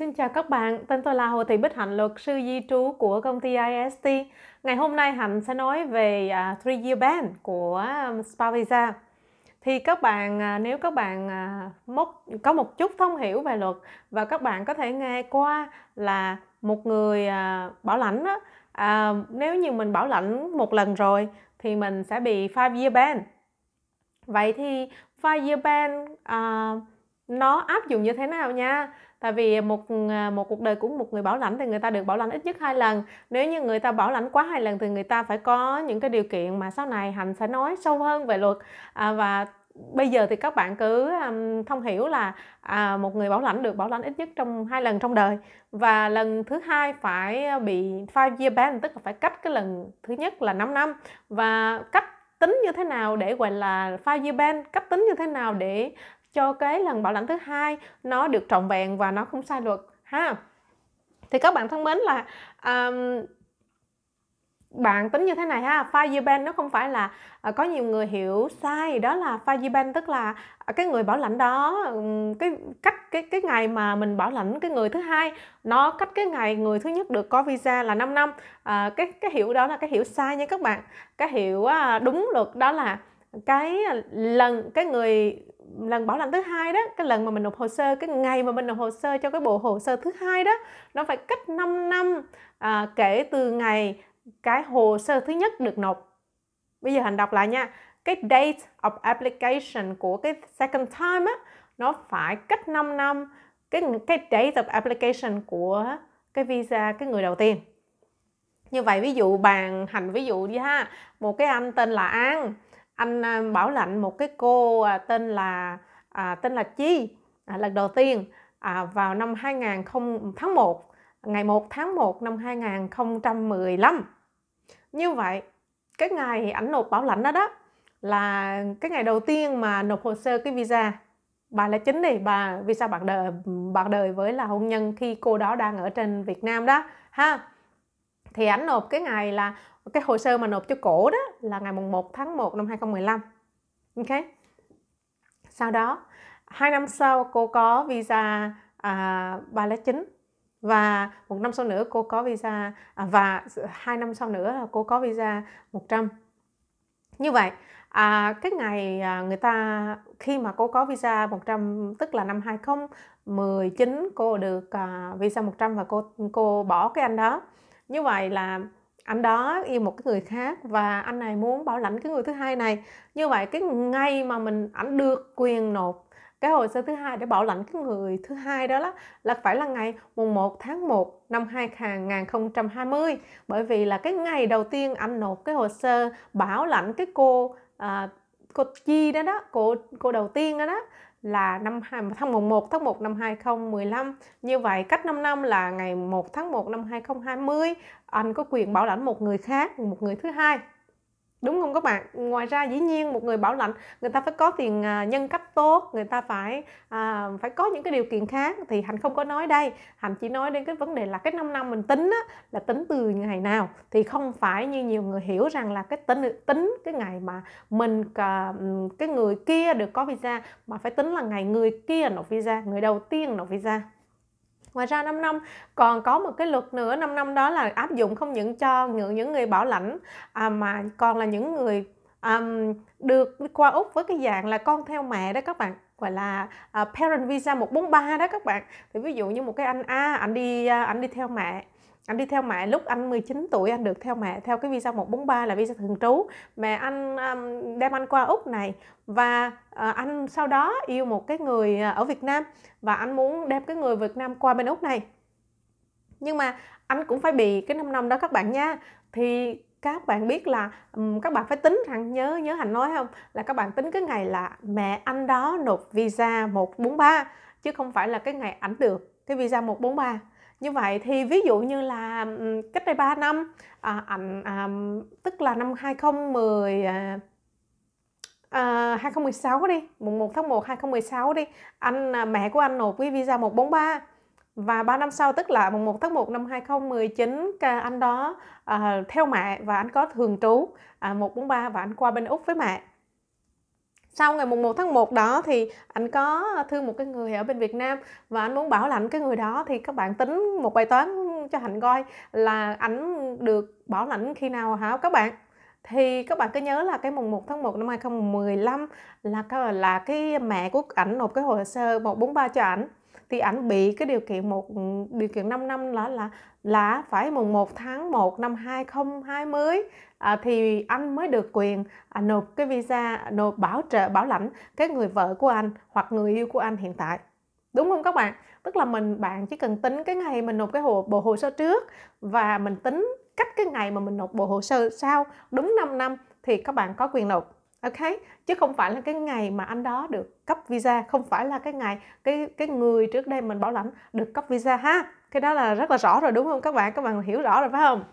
Xin chào các bạn, tên tôi là Hồ Thị Bích Hạnh, luật sư di trú của công ty IST. Ngày hôm nay Hạnh sẽ nói về uh, year ban của um, à, Spa Visa. Thì các bạn uh, nếu các bạn uh, mốc có một chút thông hiểu về luật và các bạn có thể nghe qua là một người uh, bảo lãnh đó, uh, nếu như mình bảo lãnh một lần rồi thì mình sẽ bị 5 year ban. Vậy thì 5 year ban uh, nó áp dụng như thế nào nha? tại vì một à, một cuộc đời của một người bảo lãnh thì người ta được bảo lãnh ít nhất hai lần nếu như người ta bảo lãnh quá hai lần thì người ta phải có những cái điều kiện mà sau này hạnh sẽ nói sâu hơn về luật à, và bây giờ thì các bạn cứ um, thông hiểu là à, một người bảo lãnh được bảo lãnh ít nhất trong hai lần trong đời và lần thứ hai phải bị five year ban tức là phải cách cái lần thứ nhất là 5 năm và cách tính như thế nào để gọi là five year ban cách tính như thế nào để cho cái lần bảo lãnh thứ hai nó được trọn vẹn và nó không sai luật ha thì các bạn thân mến là um, bạn tính như thế này ha Fajiban nó không phải là uh, có nhiều người hiểu sai đó là Fajiban tức là ờ, cái người bảo lãnh đó um, cái cách cái cái ngày mà mình bảo lãnh cái người thứ hai nó cách cái ngày người thứ nhất được có visa là 5 năm uh, cái cái hiểu đó là cái hiểu sai nha các bạn cái hiểu uh, đúng luật đó là cái lần cái người lần bảo lãnh thứ hai đó cái lần mà mình nộp hồ sơ cái ngày mà mình nộp hồ sơ cho cái bộ hồ sơ thứ hai đó nó phải cách 5 năm à, kể từ ngày cái hồ sơ thứ nhất được nộp bây giờ hành đọc lại nha cái date of application của cái second time á nó phải cách 5 năm cái cái date of application của cái visa cái người đầu tiên như vậy ví dụ bạn hành ví dụ đi ha một cái anh tên là an anh à, bảo lãnh một cái cô à, tên là à, tên là Chi à, lần đầu tiên à, vào năm 2000 tháng 1 ngày 1 tháng 1 năm 2015 như vậy cái ngày ảnh nộp bảo lãnh đó đó là cái ngày đầu tiên mà nộp hồ sơ cái visa bà là chính đi bà visa bạn đời bạn đời với là hôn nhân khi cô đó đang ở trên Việt Nam đó ha thì ảnh nộp cái ngày là cái hồ sơ mà nộp cho cổ đó là ngày mùng 1 tháng 1 năm 2015 ok sau đó hai năm sau cô có visa à, chính và một năm sau nữa cô có visa à, và hai năm sau nữa cô có visa 100 như vậy à, cái ngày à, người ta khi mà cô có visa 100 tức là năm 2019 cô được à, visa 100 và cô cô bỏ cái anh đó như vậy là anh đó yêu một cái người khác và anh này muốn bảo lãnh cái người thứ hai này như vậy cái ngày mà mình ảnh được quyền nộp cái hồ sơ thứ hai để bảo lãnh cái người thứ hai đó, đó là phải là ngày mùng 1 tháng 1 năm 2020 bởi vì là cái ngày đầu tiên anh nộp cái hồ sơ bảo lãnh cái cô à, cô chi đó đó cô cô đầu tiên đó đó là năm tháng 1 tháng 1 năm 2015. Như vậy cách 5 năm là ngày 1 tháng 1 năm 2020 anh có quyền bảo lãnh một người khác, một người thứ hai đúng không các bạn ngoài ra dĩ nhiên một người bảo lãnh người ta phải có tiền à, nhân cách tốt người ta phải à, phải có những cái điều kiện khác thì hạnh không có nói đây hạnh chỉ nói đến cái vấn đề là cái 5 năm mình tính á, là tính từ ngày nào thì không phải như nhiều người hiểu rằng là cái tính tính cái ngày mà mình à, cái người kia được có visa mà phải tính là ngày người kia nộp visa người đầu tiên nộp visa Ngoài ra 5 năm còn có một cái luật nữa 5 năm đó là áp dụng không những cho những người bảo lãnh à, mà còn là những người um, được qua Úc với cái dạng là con theo mẹ đó các bạn gọi là uh, parent visa 143 đó các bạn thì ví dụ như một cái anh A anh đi uh, anh đi theo mẹ anh đi theo mẹ lúc anh 19 tuổi anh được theo mẹ theo cái visa 143 là visa thường trú mẹ anh um, đem anh qua Úc này và uh, anh sau đó yêu một cái người ờ, ở Việt Nam và anh muốn đem cái người Việt Nam qua bên Úc này nhưng mà anh cũng phải bị cái năm năm đó các bạn nha thì các bạn biết là um, các bạn phải tính rằng nhớ nhớ hành nói không là các bạn tính cái ngày là mẹ anh đó nộp visa 143 chứ không phải là cái ngày ảnh được cái visa 143 như vậy thì ví dụ như là cách đây 3 năm à, ảnh à, tức là năm 2010 à, à, 2016 đi mùng 1 tháng 1 2016 đi anh à, mẹ của anh nộp cái visa 143 và 3 năm sau tức là mùng 1 tháng 1 năm 2019 anh đó à, theo mẹ và anh có thường trú à, 143 và anh qua bên Úc với mẹ sau ngày mùng 1 tháng 1 đó thì anh có thương một cái người ở bên Việt Nam và anh muốn bảo lãnh cái người đó thì các bạn tính một bài toán cho Hạnh coi là ảnh được bảo lãnh khi nào hả các bạn thì các bạn cứ nhớ là cái mùng 1 tháng 1 năm 2015 là là cái mẹ của ảnh nộp cái hồ sơ 143 cho ảnh thì ảnh bị cái điều kiện một điều kiện 5 năm là là là phải mùng 1 tháng 1 năm 2020 à, thì anh mới được quyền à, nộp cái visa nộp bảo trợ bảo lãnh cái người vợ của anh hoặc người yêu của anh hiện tại đúng không các bạn tức là mình bạn chỉ cần tính cái ngày mình nộp cái hồ, bộ hồ sơ trước và mình tính cách cái ngày mà mình nộp bộ hồ sơ sau đúng 5 năm thì các bạn có quyền nộp ok chứ không phải là cái ngày mà anh đó được cấp visa không phải là cái ngày cái cái người trước đây mình bảo lãnh được cấp visa ha cái đó là rất là rõ rồi đúng không các bạn các bạn hiểu rõ rồi phải không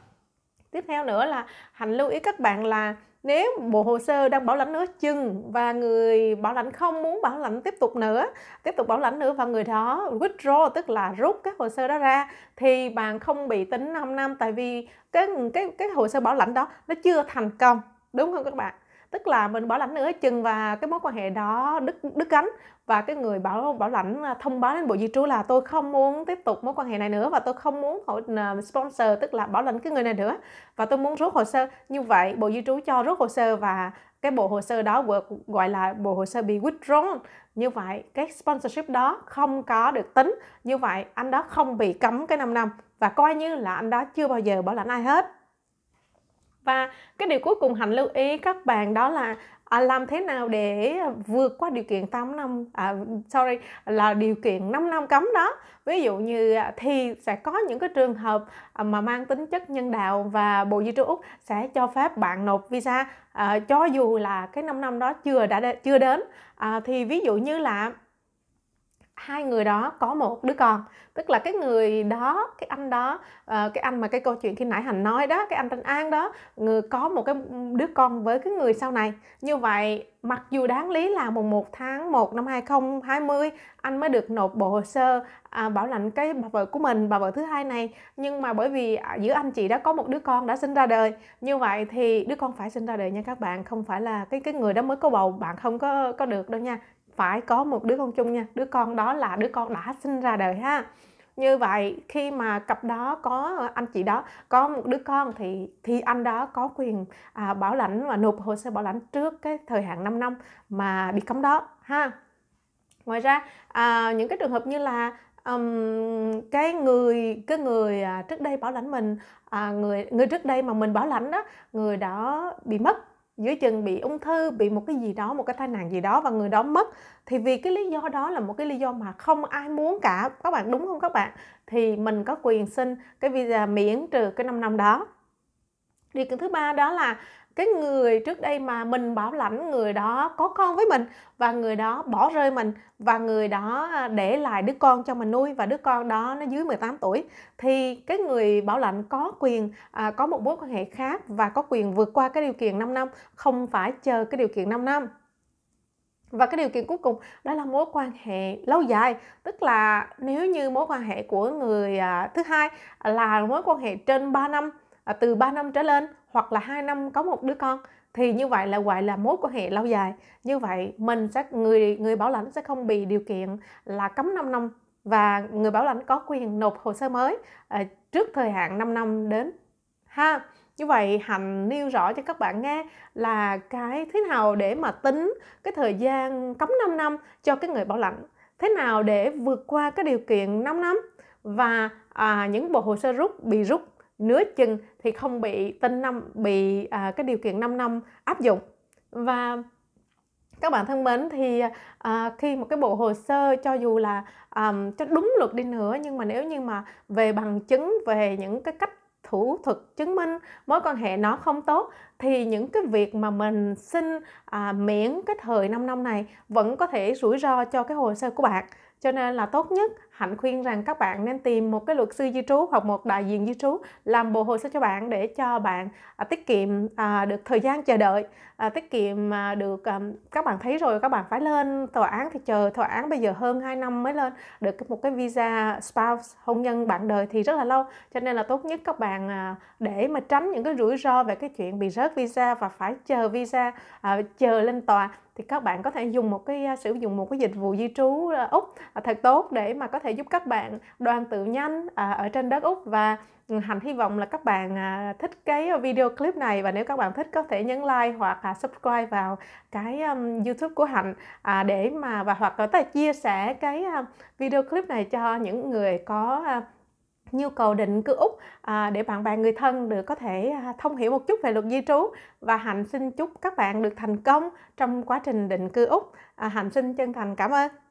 tiếp theo nữa là hành lưu ý các bạn là nếu bộ hồ sơ đang bảo lãnh nữa chừng và người bảo lãnh không muốn bảo lãnh tiếp tục nữa tiếp tục bảo lãnh nữa và người đó withdraw tức là rút cái hồ sơ đó ra thì bạn không bị tính 5 năm tại vì cái cái cái hồ sơ bảo lãnh đó nó chưa thành công đúng không các bạn tức là mình bảo lãnh nữa chừng và cái mối quan hệ đó đứt đứt gánh và cái người bảo bảo lãnh à, thông báo đến bộ di trú là tôi không muốn tiếp tục mối quan hệ này nữa và tôi không muốn hỗ à, sponsor tức là bảo lãnh cái người này nữa và tôi muốn rút hồ sơ như vậy bộ di trú cho rút hồ sơ và cái bộ hồ sơ đó gọi là bộ hồ sơ bị withdrawn như vậy cái sponsorship đó không có được tính như vậy anh đó không bị cấm cái 5 năm và coi như là anh đó chưa bao giờ bảo lãnh ai hết và cái điều cuối cùng hạnh lưu ý các bạn đó là à, làm thế nào để vượt qua điều kiện 8 năm à, sorry là điều kiện 5 năm cấm đó ví dụ như à, thì sẽ có những cái trường hợp à, mà mang tính chất nhân đạo và Bộ Di trú Úc sẽ cho phép bạn nộp visa à, cho dù là cái 5 năm đó chưa đã chưa đến à, thì ví dụ như là hai người đó có một đứa con tức là cái người đó cái anh đó ờ, cái anh mà cái câu chuyện khi nãy hành nói đó cái anh thanh an đó người có một cái đứa con với cái người sau này như vậy mặc dù đáng lý là mùng 1 tháng 1 năm 2020 anh mới được nộp bộ hồ sơ à, bảo lãnh cái bà vợ của mình bà vợ thứ hai này nhưng mà bởi vì giữa anh chị đã có một đứa con đã sinh ra đời như vậy thì đứa con phải sinh ra đời nha các bạn không phải là cái cái người đó mới có bầu bạn không có có được đâu nha phải có một đứa con chung nha đứa con đó là đứa con đã sinh ra đời ha như vậy khi mà cặp đó có anh chị đó có một đứa con thì thì anh đó có quyền à, bảo lãnh và nộp hồ sơ bảo lãnh trước cái thời hạn 5 năm mà bị cấm đó ha ngoài ra à, những cái trường hợp như là um, cái người cái người à, trước đây bảo lãnh mình à, người người trước đây mà mình bảo lãnh đó người đó bị mất dưới chân bị ung thư bị một cái gì đó một cái tai nạn gì đó và người đó mất thì vì cái lý do đó là một cái lý do mà không ai muốn cả các bạn đúng không các bạn thì mình có quyền xin cái visa miễn trừ cái 5 năm đó điều kiện thứ ba đó là cái người trước đây mà mình bảo lãnh người đó có con với mình và người đó bỏ rơi mình và người đó à, để lại đứa con cho mình nuôi và đứa con đó nó dưới 18 tuổi thì cái người bảo lãnh có quyền à, có một mối quan hệ khác và có quyền vượt qua cái điều kiện 5 năm không phải chờ cái điều kiện 5 năm và cái điều kiện cuối cùng đó là mối quan hệ lâu dài tức là nếu như mối quan hệ của người à, thứ hai là mối quan hệ trên 3 năm À, từ 3 năm trở lên hoặc là 2 năm có một đứa con thì như vậy là gọi là mối quan hệ lâu dài như vậy mình sẽ người người bảo lãnh sẽ không bị điều kiện là cấm 5 năm và người bảo lãnh có quyền nộp hồ sơ mới à, trước thời hạn 5 năm đến ha như vậy hạnh nêu rõ cho các bạn nghe là cái thế nào để mà tính cái thời gian cấm 5 năm cho cái người bảo lãnh thế nào để vượt qua cái điều kiện 5 năm và à, những bộ hồ sơ rút bị rút nửa chừng thì không bị tên năm bị à, cái điều kiện 5 năm áp dụng và các bạn thân mến thì à, khi một cái bộ hồ sơ cho dù là à, cho đúng luật đi nữa nhưng mà nếu như mà về bằng chứng về những cái cách thủ thuật chứng minh mối quan hệ nó không tốt thì những cái việc mà mình xin à, miễn cái thời 5 năm này vẫn có thể rủi ro cho cái hồ sơ của bạn cho nên là tốt nhất Hạnh khuyên rằng các bạn nên tìm một cái luật sư di trú hoặc một đại diện di trú làm bộ hồ sơ cho bạn để cho bạn à, tiết kiệm à, được thời gian chờ đợi, à, tiết kiệm à, được à, các bạn thấy rồi các bạn phải lên tòa án thì chờ tòa án bây giờ hơn 2 năm mới lên được một cái visa spouse hôn nhân bạn đời thì rất là lâu. Cho nên là tốt nhất các bạn à, để mà tránh những cái rủi ro về cái chuyện bị rớt visa và phải chờ visa à, chờ lên tòa thì các bạn có thể dùng một cái à, sử dụng một cái dịch vụ di trú à, úc à, thật tốt để mà có thể thể giúp các bạn đoàn tự nhanh à, ở trên đất Úc và ừ, Hạnh hy vọng là các bạn à, thích cái video clip này và nếu các bạn thích có thể nhấn like hoặc à, subscribe vào cái um, YouTube của Hạnh à, để mà và hoặc có thể chia sẻ cái à, video clip này cho những người có à, nhu cầu định cư Úc à, để bạn bè người thân được có thể à, thông hiểu một chút về luật di trú và Hạnh xin chúc các bạn được thành công trong quá trình định cư Úc. À, Hạnh xin chân thành cảm ơn.